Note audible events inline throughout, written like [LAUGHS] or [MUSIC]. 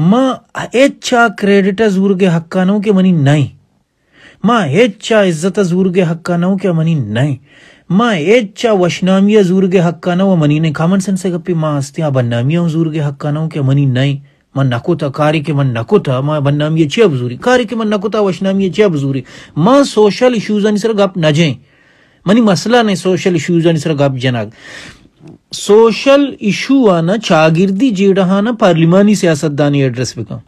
credit जूर के हक्का كريديتا के money नहीं مني ناي इज्जत जूर के हक्का حقانو के मनी नहीं मां एच्छा वशनामिया जूर के हक्का व मनी नहीं कामन सेंस से गप्पी मां हस्तिया बन्नामिया जूर के हक्का हक्काना के मनी नहीं मन नकुता कार्य के मन नकुता मां बन्नामिया छे बजूरी कार्य के मन नकुता वशनामिया छे बजूरी मां सोशल इश्यूज अनिसर गप न जे मनी मसला नहीं सोशल इश्यूज अनिसर गप जनाग सोशल इशू आना चागिर्दी जेडहाना पार्लिमानी सियासतदानी एड्रेस बिका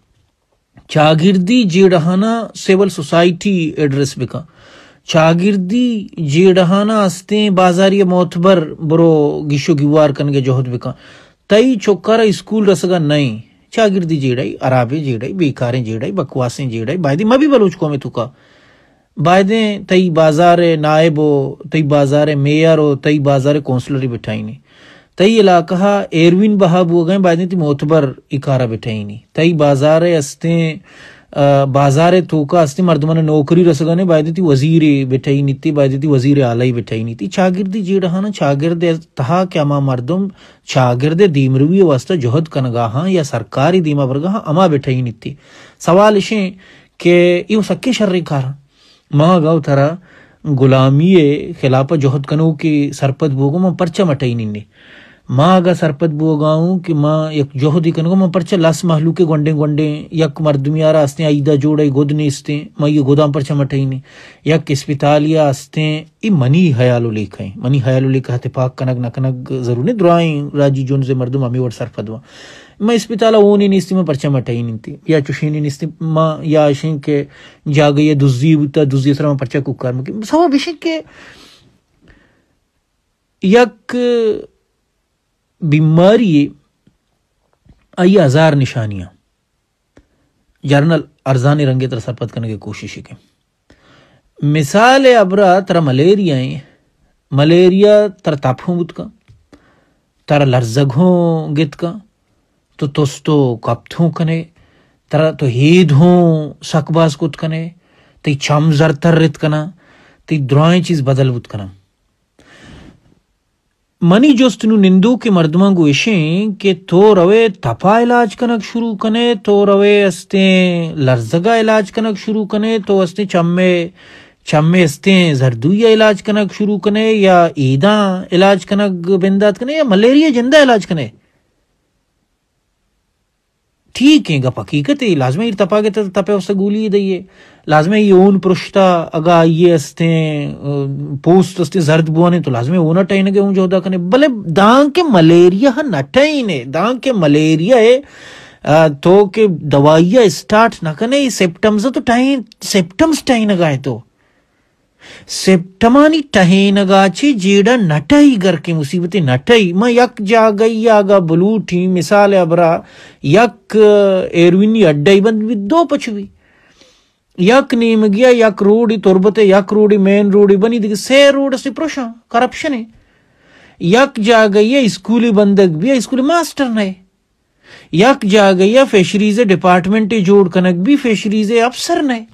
चागिर्दी जेडहाना सिविल सोसाइटी एड्रेस बिका चागिर्दी जेडहाना आस्ते बाजारी मोतबर बरो गिशो गिवार कन के जोहद बिका तई चोकर स्कूल रसगा नहीं चागिर्दी जेड़ाई अराबे जेड़ाई बेकारें जेड़ाई बकवासें जेड़ाई मैं भी बलूच को में तुका बायदे तई बाजार नायब हो तई बाजार मेयर हो तई बाजार कौंसलर बिठाई नहीं तई इलाका एरविन बहाब हो गए बाद मोतबर इकारा बिठाईनी तई बाजार अस्ते बाजार तोका अस्ते मर्दमन नौकरी रसगने बाद वजीर बिठाई नीति बाद वजीर आलाई बिठाई नीति छागिर्दी जी रहा छागिर्द तहा क्या माँ मर्दम छागिर्द दीमरवी वास्ते जोहद कनगाहा या सरकारी दीमा बरगाह अमा बिठाई नीति सवाल इशे के इव सक्के शर्री कारण महा थरा गुलामी खिलाफ जोहद कनो की सरपत भोगो में पर्चा मटई निन्ने माग सरपत गाऊ कि मां जोह जोहदी कनको मां परचा लस महलू के गोंडे गोंडे यक मर्दमियारा रास्ते आईदा जोड़े गोदने इस्ते मां ये गोदाम परचा ने यक अस्पतालिया आस्ते ई मनी हयालो लेख है मनी हयालो लेख हते पाक कनक न कनक जरूर ने दुआएं राजी जोन से मर्दम अमी वट सरफदवा मां अस्पताला ओने निस्ते मां परचा मठईने ती या चुशेने निस्ते मां या शें के जागे ये दुजी बुता दुजी तरह मां परचा कुकार में सवा बिशे के यक बीमारी आई हज़ार निशानियां जर्नल अर्जान रंगे तरह सरपत करने की कोशिश के मिसाल अबरा तरह मलेरिया मलेरिया तर ताफों बुत का तर लर्जघों गित का तो तुस्तो कपथों कने तर तो हेद हो सकबाज कुत कने तो चमजर तर रित कना ते तो द्रोएं चीज़ बदल बुत कना मनी जोस्त निंदु કે મર્દમાંગુ એશે કે તો રવે થપા ઇલાજ કનક શરૂ કને તો રવે અસ્તે લરઝગા ઇલાજ કનક શરૂ કને તો અસ્તે ચમ્મે चम्मे अस्ते जरदुया इलाज कनक शुरू कने या ईदा इलाज कनक बिंदात कने या मलेरिया जिंदा इलाज कने ठीक है गप हकीकत है लाजमा तपा के तपे उससे गोली दइए लाजमे ये ऊन पुरुषता अगा ये अस्ते पोस्त अस्ते जर्द बुआने तो लाजमे वो ना टाइने के ऊन जोदा कने भले दांग के मलेरिया ना टाइने दांग के मलेरिया है तो के दवाइया स्टार्ट ना कने सेप्टम्स तो टाइन सेप्टम्स टाइन गाए तो सेप्टमानी गाची जीड़ा नटाई घर के मुसीबतें नटाई मैं यक जा गई आगा बलूठी मिसाल अबरा यक एरविनी अड्डाई बंद भी दो पछुवी यक नीम गया यक रूढ़ी तुरबते यक रूढ़ी मेन रूढ़ी बनी दिख से रूढ़ से प्रोशन करप्शन है यक जा गई है स्कूली बंदक भी है स्कूली मास्टर ने यक जा गई है फिशरीज डिपार्टमेंट जोड़ कनक भी फिशरीज अफसर ने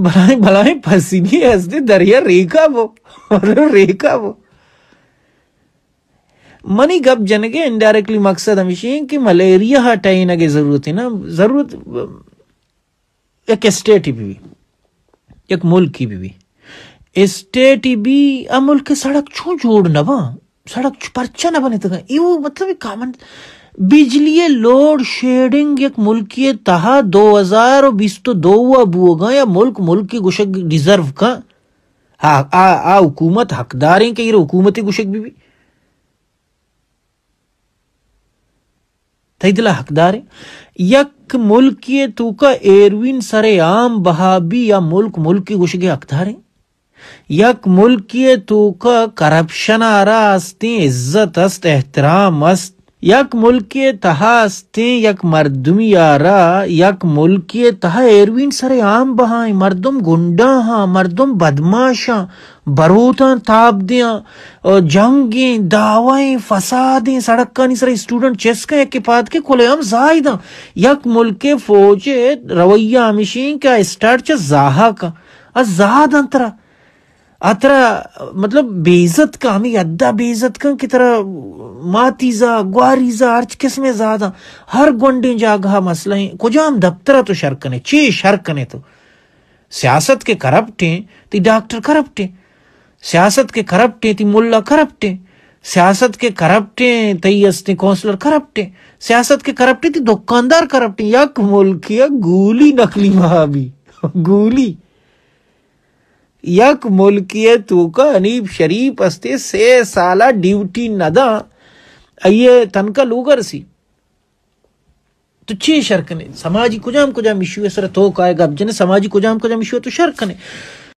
भलाई भलाई है हंसते दरिया रेखा वो रेखा वो मनी गप जन के इनडायरेक्टली मकसद हमेशा कि मलेरिया हटाई ना की जरूरत है ना जरूरत एक स्टेट ही बीवी एक मुल्क की बीवी स्टेट ही बी आ मुल्क के सड़क छू जोड़ न बा सड़क पर्चा न बने तक तो यू मतलब एक कॉमन बिजली लोड शेडिंग एक मुल्क के तहा दो हजार और बीस तो दो हुआ बुआ या मुल्क मुल्क की गुशक डिजर्व का हाँ, आ, आ, आ हुकूमत हकदारें हैं कि हुकूमती गुशक बीवी थैदल हकदार यक मुल्क ये तू का एरविन सरे आम बहाबी या मुल्क मुल्क की गुशगे हकदार यक मुल्क ये तू का करप्शन आरा अस्ती इज्जत अस्त एहतराम अस्त यक मुल्के तहा अस्ते यक मर्दुम यारा यक मुल्के तहा एरवीन सरे आम बहाए मर्दुम गुंडा हाँ मर्दुम बदमाशा बरूता ताप दिया जंगे दावाएं फसादें सड़क का नहीं सरे स्टूडेंट चेस का के पाद के खुले खुलेआम जायदा यक मुल्के फौज रवैया हमिशी का स्टार्ट जाहा का अजाद अंतरा ಆತರ ಮತ್ಲಬ್ ಬೇಇಜ್ಜತ್ ಕಾ ಹಮಿ ಅದ್ದ ಬೇಇಜ್ಜತ್ ಕಾ ಕಿ ತರ ಮಾತೀಜಾ ಅರ್ಚ ಕಿಸ್ಮೆ ಜ್ಯಾದಾ ಹರ್ गोंडी जागा मसले कुजाम दफ्तर तो शरकने ची शरकने तो सियासत के करप्टे ती डॉक्टर करप्टे सियासत के करप्टे ती मुल्ला करप्टे सियासत के करप्टे तई अस्ते कौंसलर करप्टे सियासत के करप्टे ती दुकानदार करप्टे यक मुल्क या गूली नकली महाबी [LAUGHS] गोली यक तू का अनीब शरीफ अस्ते से साला ड्यूटी नदा ನದ तनका लूगर सी तो छे शर्क ने समाजी कुजाम कुजाम इशू है सर तो कायगा अब जने समाजी कुजाम कुजाम इशू है तो शर्क ने